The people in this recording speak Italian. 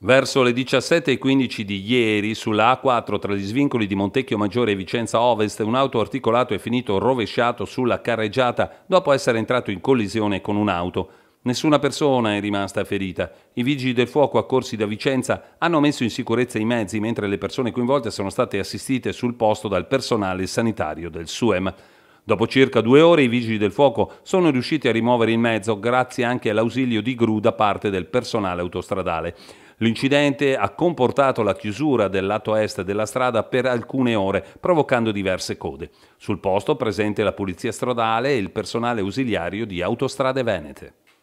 Verso le 17.15 di ieri, sulla A4 tra gli svincoli di Montecchio Maggiore e Vicenza Ovest, un auto articolato è finito rovesciato sulla carreggiata dopo essere entrato in collisione con un'auto. Nessuna persona è rimasta ferita. I vigili del fuoco accorsi da Vicenza hanno messo in sicurezza i mezzi, mentre le persone coinvolte sono state assistite sul posto dal personale sanitario del SUEM. Dopo circa due ore i vigili del fuoco sono riusciti a rimuovere il mezzo grazie anche all'ausilio di gru da parte del personale autostradale. L'incidente ha comportato la chiusura del lato est della strada per alcune ore, provocando diverse code. Sul posto presente la polizia stradale e il personale ausiliario di autostrade venete.